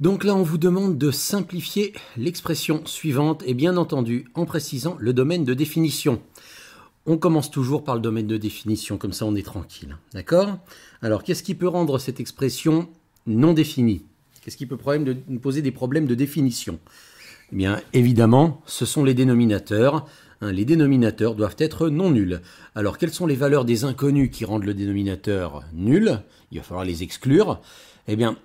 Donc là, on vous demande de simplifier l'expression suivante et bien entendu en précisant le domaine de définition. On commence toujours par le domaine de définition, comme ça on est tranquille. D'accord Alors, qu'est-ce qui peut rendre cette expression non définie Qu'est-ce qui peut poser des problèmes de définition Eh bien, évidemment, ce sont les dénominateurs. Hein, les dénominateurs doivent être non nuls. Alors, quelles sont les valeurs des inconnus qui rendent le dénominateur nul Il va falloir les exclure. Eh bien,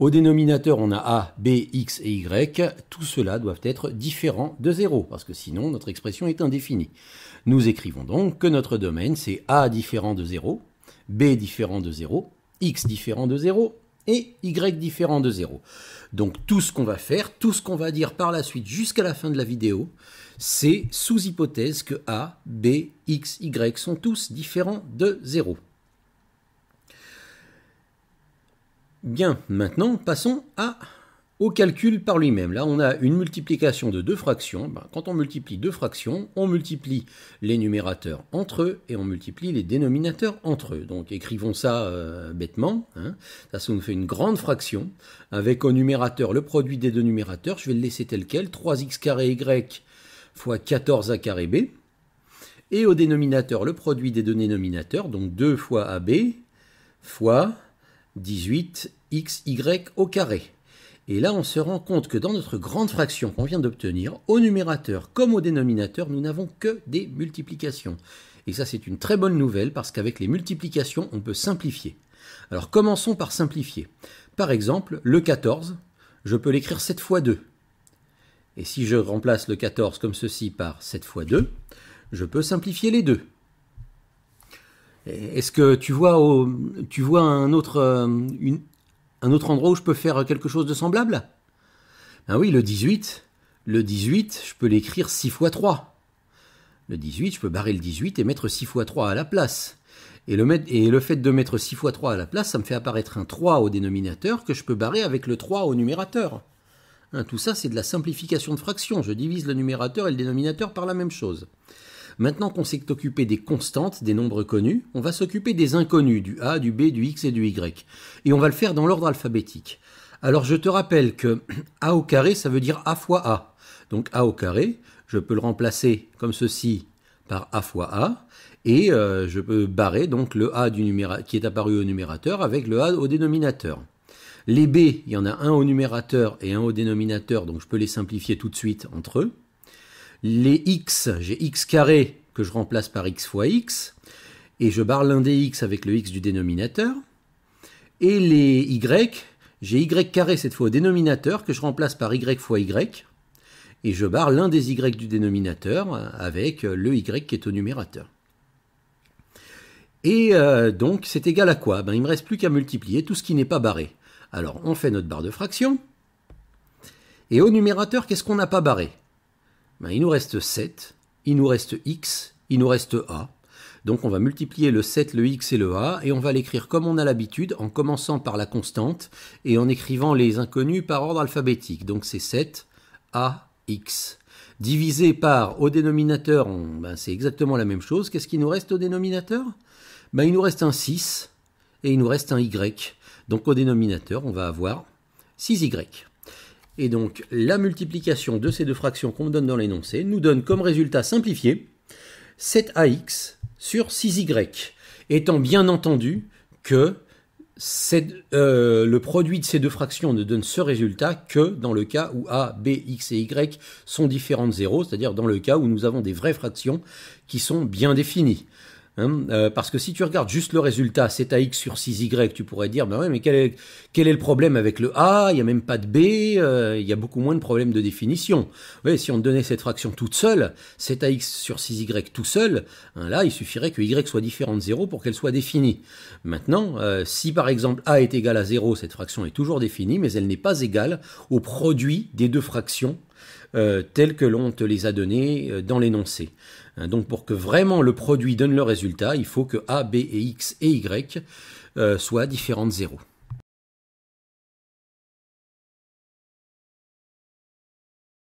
au dénominateur, on a A, B, X et Y. Tout cela doivent être différents de 0, parce que sinon notre expression est indéfinie. Nous écrivons donc que notre domaine, c'est A différent de 0, B différent de 0, X différent de 0 et Y différent de 0. Donc tout ce qu'on va faire, tout ce qu'on va dire par la suite jusqu'à la fin de la vidéo, c'est sous hypothèse que A, B, X, Y sont tous différents de 0. Bien, maintenant passons à, au calcul par lui-même. Là, on a une multiplication de deux fractions. Ben, quand on multiplie deux fractions, on multiplie les numérateurs entre eux et on multiplie les dénominateurs entre eux. Donc écrivons ça euh, bêtement. Hein. Ça, ça nous fait une grande fraction. Avec au numérateur le produit des deux numérateurs, je vais le laisser tel quel. 3x y fois 14a carré b. Et au dénominateur le produit des deux dénominateurs, donc 2 fois ab fois 18 xy au carré. Et là, on se rend compte que dans notre grande fraction qu'on vient d'obtenir, au numérateur comme au dénominateur, nous n'avons que des multiplications. Et ça, c'est une très bonne nouvelle parce qu'avec les multiplications, on peut simplifier. Alors commençons par simplifier. Par exemple, le 14, je peux l'écrire 7 fois 2. Et si je remplace le 14 comme ceci par 7 fois 2, je peux simplifier les deux. Est-ce que tu vois, tu vois euh, un, autre, endroit où je peux faire quelque chose de semblable Ben oui, le 18. Le 18, je peux l'écrire 6 fois 3. Le 18, je peux barrer le 18 et mettre 6 fois 3 à la place. Et le, fait de mettre 6 fois 3 à la place, ça me fait apparaître un 3 au dénominateur que je peux barrer avec le 3 au numérateur. Hein, tout ça, c'est de la simplification de fraction. Je divise le numérateur et le dénominateur par la même chose. Maintenant qu'on s'est occupé des constantes, des nombres connus, on va s'occuper des inconnus, du A, du B, du X et du Y. Et on va le faire dans l'ordre alphabétique. Alors je te rappelle que A au carré, ça veut dire A fois A. Donc A au carré, je peux le remplacer comme ceci par A fois A. Et euh, je peux barrer donc le A du qui est apparu au numérateur avec le A au dénominateur. Les B, il y en a un au numérateur et un au dénominateur, donc je peux les simplifier tout de suite entre eux les x, j'ai x carré que je remplace par x fois x, et je barre l'un des x avec le x du dénominateur, et les y, j'ai y carré cette fois au dénominateur que je remplace par y fois y, et je barre l'un des y du dénominateur avec le y qui est au numérateur. Et euh, donc c'est égal à quoi ben, Il ne me reste plus qu'à multiplier tout ce qui n'est pas barré. Alors on fait notre barre de fraction, et au numérateur, qu'est-ce qu'on n'a pas barré ben, il nous reste 7, il nous reste x, il nous reste a. Donc on va multiplier le 7, le x et le a, et on va l'écrire comme on a l'habitude, en commençant par la constante, et en écrivant les inconnus par ordre alphabétique. Donc c'est 7, a, x. Divisé par au dénominateur, ben, c'est exactement la même chose. Qu'est-ce qu'il nous reste au dénominateur ben, Il nous reste un 6, et il nous reste un y. Donc au dénominateur, on va avoir 6y. Et donc la multiplication de ces deux fractions qu'on donne dans l'énoncé nous donne comme résultat simplifié 7ax sur 6y, étant bien entendu que euh, le produit de ces deux fractions ne donne ce résultat que dans le cas où a, b, x et y sont différents de 0, c'est-à-dire dans le cas où nous avons des vraies fractions qui sont bien définies. Hein. Euh, parce que si tu regardes juste le résultat, c'est AX sur 6Y, tu pourrais dire, ben ouais, mais quel est, le problème avec le A Il n'y a même pas de B, euh, il y a beaucoup moins de problèmes de définition. si on donnait cette fraction toute seule, c'est AX sur 6Y tout seul, hein, là, il suffirait que Y soit différent de 0 pour qu'elle soit définie. Maintenant, euh, si par exemple A est égal à 0, cette fraction est toujours définie, mais elle n'est pas égale au produit des deux fractions telles que l'on te les a données dans l'énoncé. Hein, donc pour que vraiment le produit donne le résultat, il faut que A, B et X et Y euh, soient différents de zéro.